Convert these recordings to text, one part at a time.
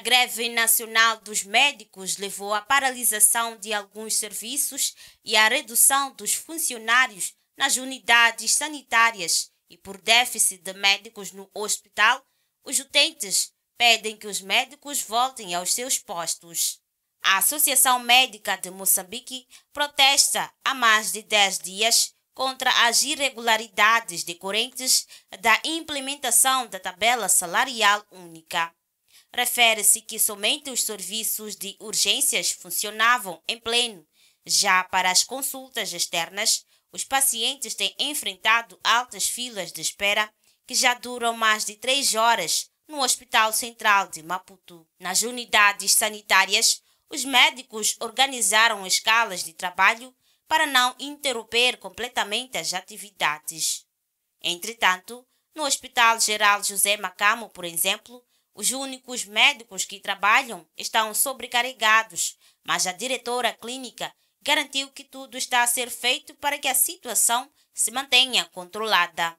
greve nacional dos médicos levou à paralisação de alguns serviços e à redução dos funcionários nas unidades sanitárias e por déficit de médicos no hospital, os utentes pedem que os médicos voltem aos seus postos. A Associação Médica de Moçambique protesta há mais de 10 dias contra as irregularidades decorrentes da implementação da tabela salarial única refere-se que somente os serviços de urgências funcionavam em pleno. Já para as consultas externas, os pacientes têm enfrentado altas filas de espera que já duram mais de três horas no Hospital Central de Maputo. Nas unidades sanitárias, os médicos organizaram escalas de trabalho para não interromper completamente as atividades. Entretanto, no Hospital Geral José Macamo, por exemplo, os únicos médicos que trabalham estão sobrecarregados, mas a diretora clínica garantiu que tudo está a ser feito para que a situação se mantenha controlada.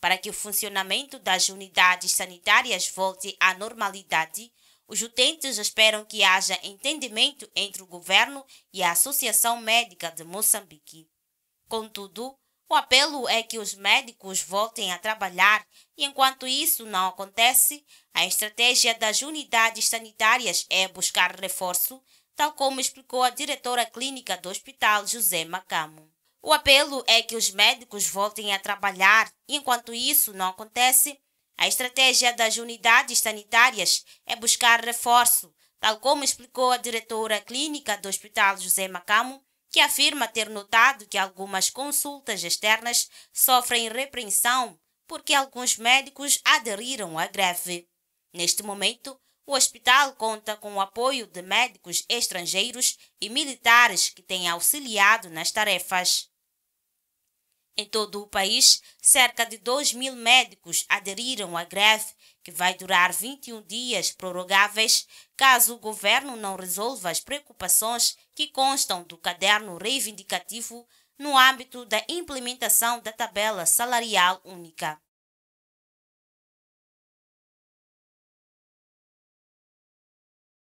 Para que o funcionamento das unidades sanitárias volte à normalidade, os utentes esperam que haja entendimento entre o governo e a Associação Médica de Moçambique. Contudo, o apelo é que os médicos voltem a trabalhar e, enquanto isso não acontece, a estratégia das unidades sanitárias é buscar reforço, tal como explicou a diretora clínica do Hospital José Macamo. O apelo é que os médicos voltem a trabalhar e, enquanto isso não acontece, a estratégia das unidades sanitárias é buscar reforço, tal como explicou a diretora clínica do Hospital José Macamo, que afirma ter notado que algumas consultas externas sofrem repreensão porque alguns médicos aderiram à greve. Neste momento, o hospital conta com o apoio de médicos estrangeiros e militares que têm auxiliado nas tarefas. Em todo o país, cerca de 2 mil médicos aderiram à greve que vai durar 21 dias prorrogáveis, caso o governo não resolva as preocupações que constam do caderno reivindicativo no âmbito da implementação da tabela salarial única.